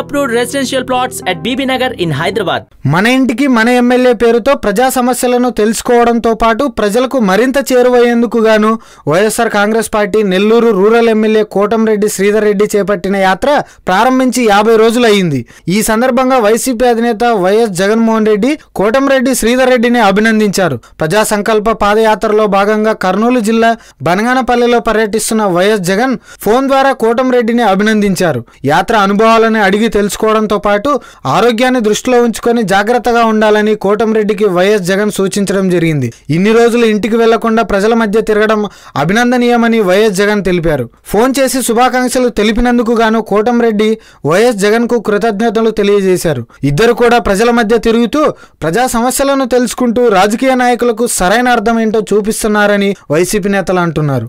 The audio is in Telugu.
approved residential plots at Bibinagar in Hyderabad మన ఇంటికి మన ఎమ్మెల్యే పేరుతో ప్రజా సమస్యలను తెలుసుకోవడంతో పాటు ప్రజలకు మరింత చేరువయ్యేందుకు గాను వైఎస్ఆర్ కాంగ్రెస్ పార్టీ నెల్లూరు రూరల్ ఎమ్మెల్యే కోటంరెడ్డి శ్రీధర్ రెడ్డి చేపట్టిన యాత్ర ప్రారంభించి యాభై రోజులయ్యింది ఈ సందర్భంగా వైసీపీ అధినేత వైఎస్ జగన్మోహన్ రెడ్డి కోటంరెడ్డి శ్రీధర్ రెడ్డిని అభినందించారు ప్రజా సంకల్ప పాదయాత్రలో భాగంగా కర్నూలు జిల్లా బనగానపల్లిలో పర్యటిస్తున్న వైఎస్ జగన్ ఫోన్ ద్వారా కోటంరెడ్డిని అభినందించారు యాత్ర అనుభవాలు కావాలని అడిగి తెలుసుకోవడంతో పాటు ఆరోగ్యాన్ని దృష్టిలో ఉంచుకొని జాగ్రత్తగా ఉండాలని కోటంరెడ్డికి వైఎస్ జగన్ సూచించడం జరిగింది ఇన్ని రోజులు ఇంటికి వెళ్లకుండా ప్రజల మధ్య తిరగడం అభినందనీయమని వైఎస్ జగన్ తెలిపారు ఫోన్ చేసి శుభాకాంక్షలు తెలిపినందుకు గాను కోటంరెడ్డి వైఎస్ జగన్ కు కృతజ్ఞతలు తెలియజేశారు ఇద్దరు కూడా ప్రజల మధ్య తిరుగుతూ ప్రజా సమస్యలను తెలుసుకుంటూ రాజకీయ నాయకులకు సరైన అర్థం ఏంటో చూపిస్తున్నారని వైసీపీ నేతలు అంటున్నారు